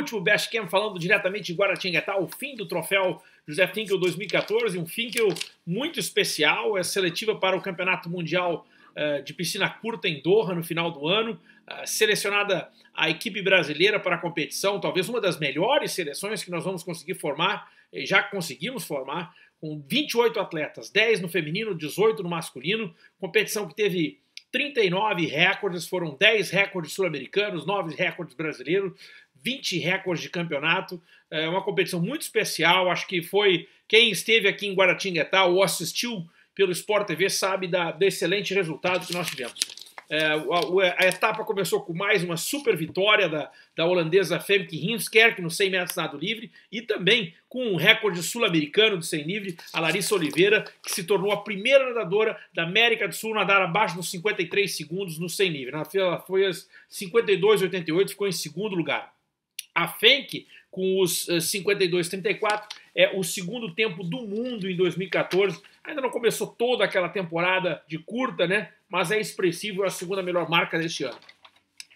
último Best Camp falando diretamente de Guaratinguetá, o fim do troféu José Finkel 2014, um Finkel muito especial, é seletiva para o Campeonato Mundial uh, de Piscina Curta em Doha no final do ano, uh, selecionada a equipe brasileira para a competição, talvez uma das melhores seleções que nós vamos conseguir formar, eh, já conseguimos formar, com 28 atletas, 10 no feminino, 18 no masculino, competição que teve 39 recordes, foram 10 recordes sul-americanos, 9 recordes brasileiros, 20 recordes de campeonato. É uma competição muito especial. Acho que foi quem esteve aqui em Guaratinguetá ou assistiu pelo Sport TV sabe da, do excelente resultado que nós tivemos. É, a, a, etapa começou com mais uma super vitória da, da holandesa Femke Hinskerk no 100 metros nado livre e também com um recorde sul-americano de 100 livre, a Larissa Oliveira, que se tornou a primeira nadadora da América do Sul a nadar abaixo dos 53 segundos no 100 livre. Ela foi 52,88, ficou em segundo lugar. A Fenck, com os 52-34, eh, é o segundo tempo do mundo em 2014. Ainda não começou toda aquela temporada de curta, né? Mas é expressivo, é a segunda melhor marca deste ano.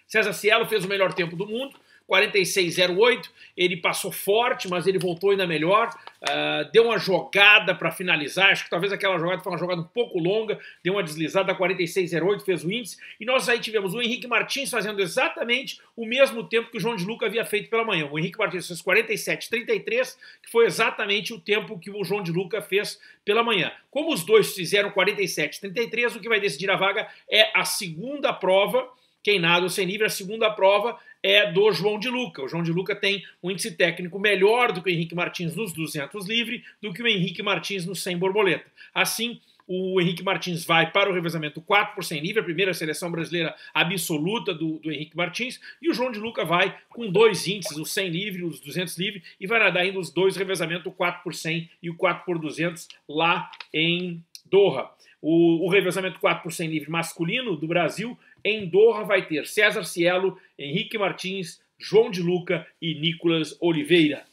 César Cielo fez o melhor tempo do mundo, 46-08. Ele passou forte, mas ele voltou ainda melhor. Uh, deu uma jogada para finalizar. Acho que talvez aquela jogada foi uma jogada um pouco longa. Deu uma deslizada 46-08, fez o índice. E nós aí tivemos o Henrique Martins fazendo exatamente o mesmo tempo que o João de Luca havia feito pela manhã. O Henrique Martins fez 47-33, que foi exatamente o tempo que o João de Luca fez pela manhã. Como os dois fizeram 47-33, o que vai decidir a vaga é a segunda prova quem nada ou sem nível, a segunda prova é do João de Luca. O João de Luca tem um índice técnico melhor do que o Henrique Martins nos 200 livre, do que o Henrique Martins no 100 borboleta. Assim, o Henrique Martins vai para o revezamento 4 por 100 livre, a primeira seleção brasileira absoluta do, do Henrique Martins, e o João de Luca vai com dois índices, o 100 livre, os 200 livre, e vai nadar ainda os dois revezamentos, o 4 por 100 e o 4 por 200 lá em Doha. O, o revezamento 4 por 100 livre masculino do Brasil em Doha vai ter César Cielo, Henrique Martins, João de Luca e Nicolas Oliveira.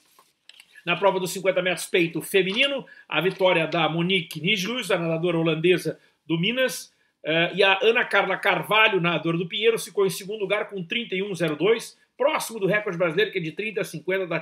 Na prova dos 50 metros peito feminino, a vitória da Monique Nijlus, a nadadora holandesa do Minas, eh, e a Ana Carla Carvalho, nadadora do Pinheiro, ficou em segundo lugar com 31,02, próximo do recorde brasileiro, que é de 30 a 50 da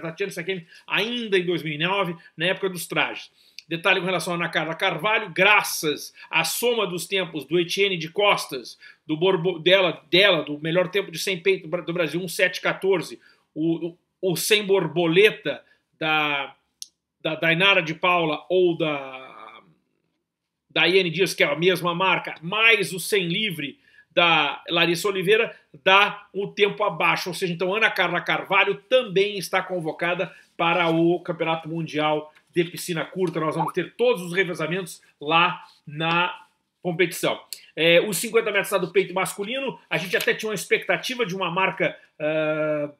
Tatiana Sakemi, ainda em 2009, na época dos trajes. Detalhe com relação a Ana Carla Carvalho, graças à soma dos tempos do Etienne de Costas, do Borbo, dela, dela, do melhor tempo de sem peito do Brasil, 1714, o, o, o sem borboleta da, da Dainara de Paula ou da Iene Dias, que é a mesma marca, mais o sem livre da Larissa Oliveira, dá o um tempo abaixo. Ou seja, então Ana Carla Carvalho também está convocada para o Campeonato Mundial de piscina curta, nós vamos ter todos os revezamentos lá na competição. É, os 50 metros do peito masculino, a gente até tinha uma expectativa de uma marca uh,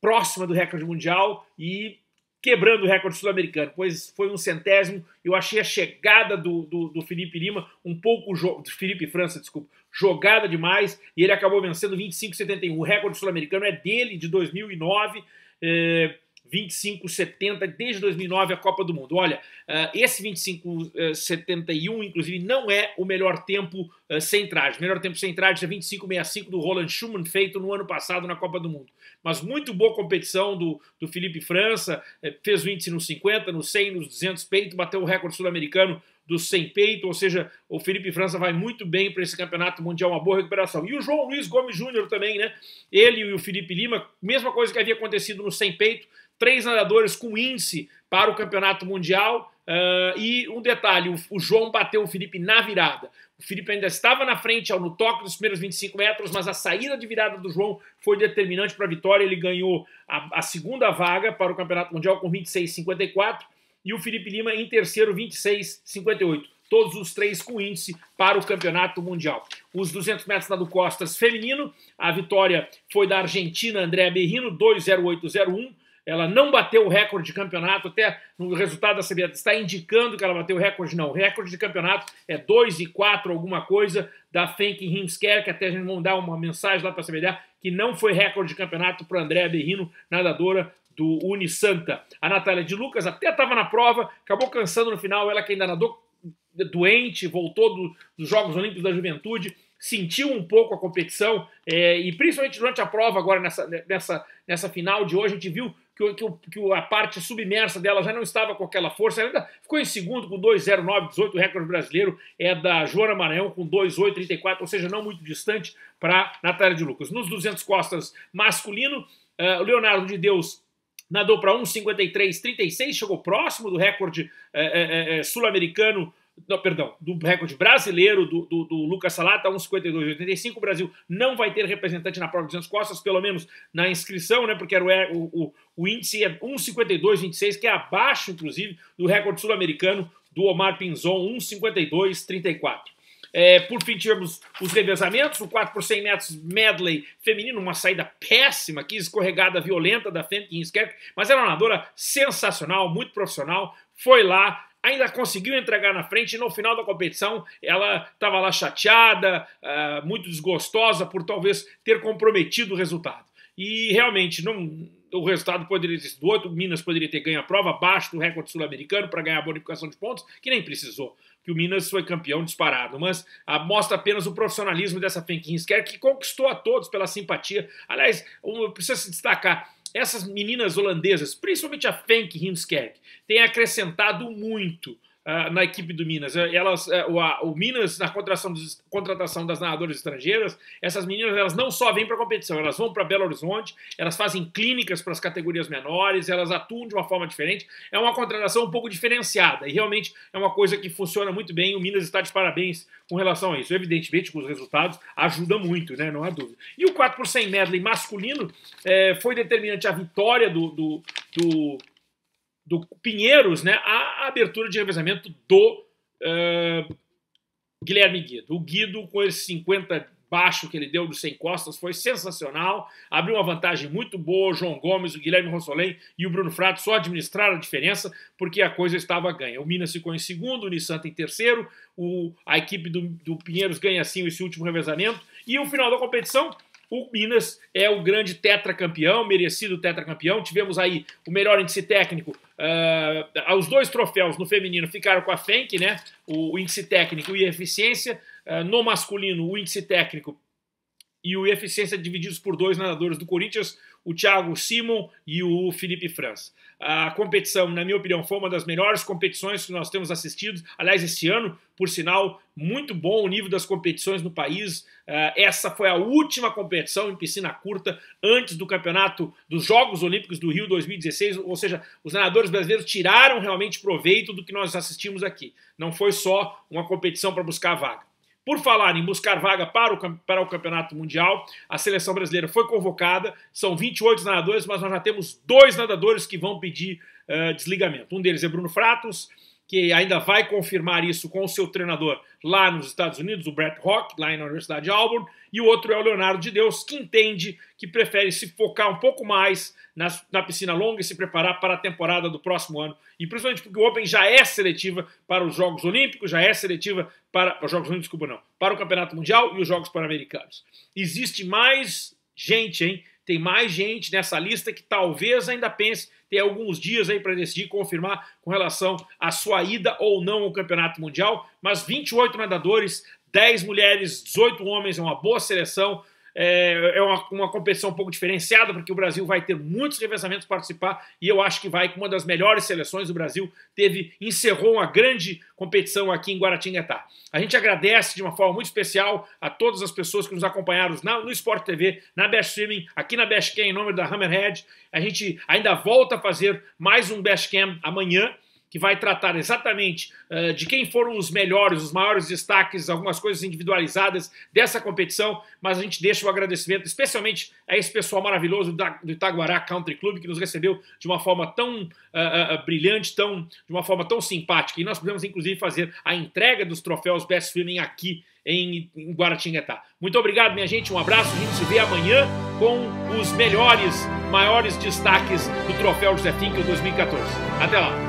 próxima do recorde mundial e quebrando o recorde sul-americano, pois foi um centésimo. Eu achei a chegada do, do, do Felipe Lima um pouco Felipe França, desculpa, jogada demais e ele acabou vencendo 25,71. O recorde sul-americano é dele de 2009. É, 2570 desde 2009 a Copa do Mundo. Olha, eh, esse 2571 eh, inclusive não é o melhor tempo eh, sem traje. O melhor tempo sem traje é 2565 do Roland Schumann feito no ano passado na Copa do Mundo. Mas muito boa competição do, do Felipe França, fez 20 nos 50, nos 100, nos 200 peito, bateu o recorde sul-americano do sem peito, ou seja, o Felipe França vai muito bem para esse campeonato mundial, uma boa recuperação. E o João Luiz Gomes Júnior também, né? Ele e o Felipe Lima, mesma coisa que havia acontecido no sem peito, três nadadores com índice para o campeonato mundial. Uh, e um detalhe: o, o, João bateu o Felipe na virada. O Felipe ainda estava na frente ao no toque dos primeiros 25 metros, mas a saída de virada do João foi determinante para a vitória. Ele ganhou a, a segunda vaga para o Campeonato Mundial com 26,54 e o Felipe Lima em terceiro, 26,58. Todos os três com índice para o campeonato mundial. Os 200 metros nado costas feminino, a vitória foi da Argentina Andréa Berrino, 2,0801. Ela não bateu o recorde de campeonato, até no resultado da CBA está indicando que ela bateu o recorde, não. O recorde de campeonato é 2 e 4, alguma coisa, da Fenk Rimsker, que até a gente mandar uma mensagem lá para a CBDA, que não foi recorde de campeonato para Andréa Berrino, nadadora do Unisanta. A Natália de Lucas até estava na prova, acabou cansando no final, ela que ainda nadou doente, voltou do, dos Jogos Olímpicos da Juventude, sentiu um pouco a competição, é, e principalmente durante a prova, agora nessa, nessa, nessa final de hoje, a gente viu que, que, que a parte submersa dela já não estava com aquela força, ela ainda ficou em segundo com 2,09,18, o recorde brasileiro é da Joana Maranhão com 2,8,34, ou seja, não muito distante para Natália de Lucas. Nos 200 costas masculino, uh, o Leonardo de Deus nadou para 1,53,36, chegou próximo do recorde é, é, sul-americano, perdão, do recorde brasileiro do, do, do Lucas Salata, 1,52,85. O Brasil não vai ter representante na prova de 200 costas, pelo menos na inscrição, né, porque era o, o, o índice é 1,52,26, que é abaixo, inclusive, do recorde sul-americano do Omar Pinzon, 1,52,34. É, por fim, tivemos os revezamentos, o 4 por 100 metros medley feminino, uma saída péssima, que escorregada violenta da Femke Hinskerk, mas era uma nadadora sensacional, muito profissional, foi lá, ainda conseguiu entregar na frente e no final da competição ela estava lá chateada, uh, muito desgostosa por talvez ter comprometido o resultado. E realmente não, o resultado poderia ter sido outro. Minas poderia ter ganho a prova abaixo do recorde sul-americano para ganhar a bonificação de pontos, que nem precisou, que o Minas foi campeão disparado. Mas ah, mostra apenas o profissionalismo dessa Fenquins, é que conquistou a todos pela simpatia. Aliás, precisa se destacar essas meninas holandesas, principalmente a Fenk Hinskerk, têm acrescentado muito ah, na equipe do Minas. Eh, elas, eh, o, a, o, Minas, na contratação, dos, contratação das narradoras estrangeiras, essas meninas elas não só vêm para a competição, elas vão para Belo Horizonte, elas fazem clínicas para as categorias menores, elas atuam de uma forma diferente. É uma contratação um pouco diferenciada e realmente é uma coisa que funciona muito bem. O Minas está de parabéns com relação a isso. Evidentemente, com os resultados, ajuda muito, né? não há dúvida. E o 4 por 100 medley masculino é, foi determinante a vitória do, do, do do Pinheiros, né, a abertura de revezamento do uh, Guilherme Guido. O Guido, com esse 50 baixo que ele deu do sem costas, foi sensacional, abriu uma vantagem muito boa, o João Gomes, o Guilherme Rossolém e o Bruno Frato só administraram a diferença porque a coisa estava ganha. O Minas ficou em segundo, o Nissanta em terceiro, o, a equipe do, do Pinheiros ganha assim esse último revezamento e o final da competição o Minas é o grande tetracampeão, merecido tetracampeão. Tivemos aí o melhor índice técnico Uh, os dois troféus no feminino ficaram com a FENC, né? O, o índice técnico e eficiência. Uh, no masculino, o índice técnico e o eficiência divididos por dois nadadores do Corinthians o Thiago Simon e o Felipe França. A competição, na minha opinião, foi uma das melhores competições que nós temos assistido. Aliás, esse ano, por sinal, muito bom o nível das competições no país. Ah, essa foi a última competição em piscina curta antes do campeonato dos Jogos Olímpicos do Rio 2016, ou seja, os nadadores brasileiros tiraram realmente proveito do que nós assistimos aqui. Não foi só uma competição para buscar vaga. Por falar em buscar vaga para o, para o Campeonato Mundial, a seleção brasileira foi convocada, são 28 nadadores, mas nós já temos dois nadadores que vão pedir uh, desligamento. Um deles é Bruno Fratos, que ainda vai confirmar isso com o seu treinador lá nos Estados Unidos, o Brett Rock, lá na Universidade de Auburn, e o outro é o Leonardo de Deus, que entende que prefere se focar um pouco mais na, na piscina longa e se preparar para a temporada do próximo ano. E principalmente porque o Open já é seletiva para os Jogos Olímpicos, já é seletiva para, para os Jogos Olímpicos, desculpa, não, para o Campeonato Mundial e os Jogos Pan-Americanos. Existe mais gente, hein? Tem mais gente nessa lista que talvez ainda pense tem alguns dias aí para decidir, confirmar com relação à sua ida ou não ao Campeonato Mundial, mas 28 nadadores, 10 mulheres, 18 homens, é uma boa seleção. É, é, uma, uma competição um pouco diferenciada, porque o Brasil vai ter muitos revezamentos participar e eu acho que vai com uma das melhores seleções do Brasil. Teve, encerrou uma grande competição aqui em Guaratinguetá. A gente agradece de uma forma muito especial a todas as pessoas que nos acompanharam na, no Sport TV, na Best Streaming, aqui na Best Cam, em nome da Hammerhead. A gente ainda volta a fazer mais um Best Cam amanhã que vai tratar exatamente uh, de quem foram os melhores, os maiores destaques, algumas coisas individualizadas dessa competição, mas a gente deixa o agradecimento especialmente a esse pessoal maravilhoso da, do Itaguará Country Club, que nos recebeu de uma forma tão uh, uh, brilhante, tão, de uma forma tão simpática, e nós podemos inclusive fazer a entrega dos troféus Best Filming aqui em, em Guaratinguetá. Muito obrigado, minha gente, um abraço, a gente se vê amanhã com os melhores, maiores destaques do troféu José Finkel 2014. Até lá!